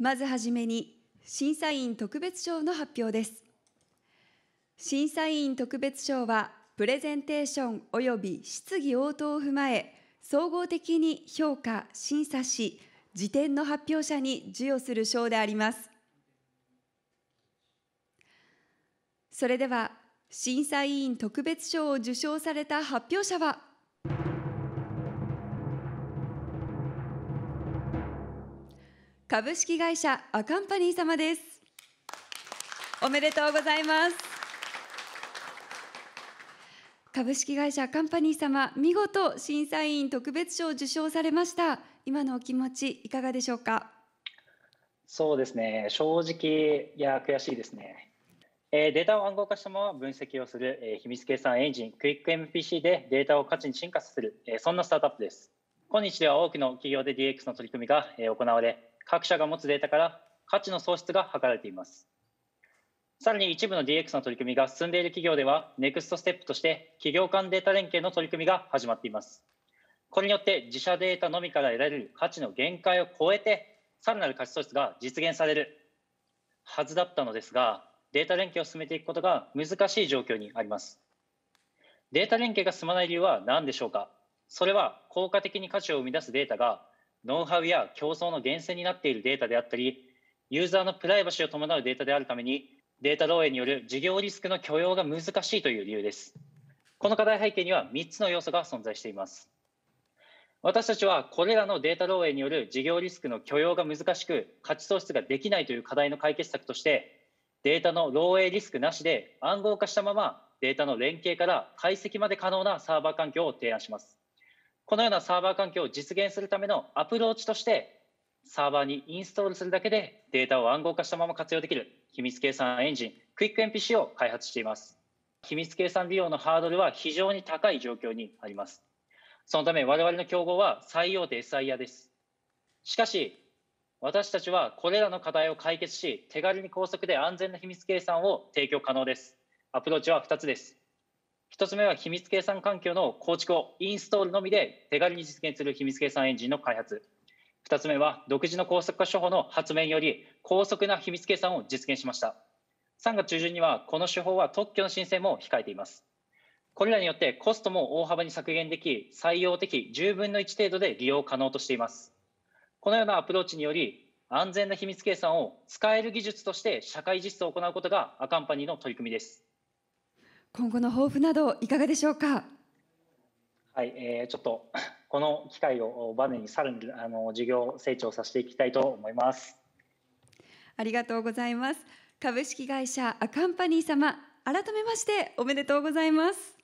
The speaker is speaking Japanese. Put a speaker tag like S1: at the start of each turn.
S1: まずはじめに審査員特別賞の発表です審査員特別賞はプレゼンテーション及び質疑応答を踏まえ総合的に評価審査し辞典の発表者に授与する賞でありますそれでは審査委員特別賞を受賞された発表者は株式会社アカンパニー様ですおめでとうございます株式会社アカンパニー様見事審査員特別賞を受賞されました今のお気持ちいかがでしょうか
S2: そうですね正直いや悔しいですねえー、データを暗号化したまま分析をする、えー、秘密計算エンジンクイック MPC でデータを価値に進化させる、えー、そんなスタートアップです今日では多くの企業で DX の取り組みが、えー、行われ各社が持つデータから価値の創出が図られています。さらに一部の DX の取り組みが進んでいる企業では、ネクストステップとして企業間データ連携の取り組みが始まっています。これによって自社データのみから得られる価値の限界を超えて、さらなる価値創出が実現されるはずだったのですが、データ連携を進めていくことが難しい状況にあります。データ連携が進まない理由は何でしょうかそれは効果的に価値を生み出すデータがノウハウや競争の源泉になっているデータであったりユーザーのプライバシーを伴うデータであるためにデータ漏洩による事業リスクの許容が難しいという理由ですこの課題背景には3つの要素が存在しています私たちはこれらのデータ漏洩による事業リスクの許容が難しく価値創出ができないという課題の解決策としてデータの漏洩リスクなしで暗号化したままデータの連携から解析まで可能なサーバー環境を提案しますこのようなサーバー環境を実現するためのアプローチとしてサーバーにインストールするだけでデータを暗号化したまま活用できる秘密計算エンジンクイック MPC を開発しています秘密計算利用のハードルは非常に高い状況にありますそのため我々の競合は採用で SIA ですしかし私たちはこれらの課題を解決し手軽に高速で安全な秘密計算を提供可能ですアプローチは2つです1つ目は秘密計算環境の構築をインストールのみで手軽に実現する秘密計算エンジンの開発2つ目は独自の高速化手法の発明により高速な秘密計算を実現しました3月中旬にはこの手法は特許の申請も控えていますこれらによってコストも大幅に削減でき採用的10分の1程度で利用可能としていますこのようなアプローチにより安全な秘密計算を使える技術として社会実装を行うことがアカンパニーの取り組みです
S1: 今後の抱負などいかがでしょうか。
S2: はい、えー、ちょっと この機会をバネにさらにあの事業成長させていきたいと思います。
S1: ありがとうございます。株式会社アカンパニー様、改めましておめでとうございます。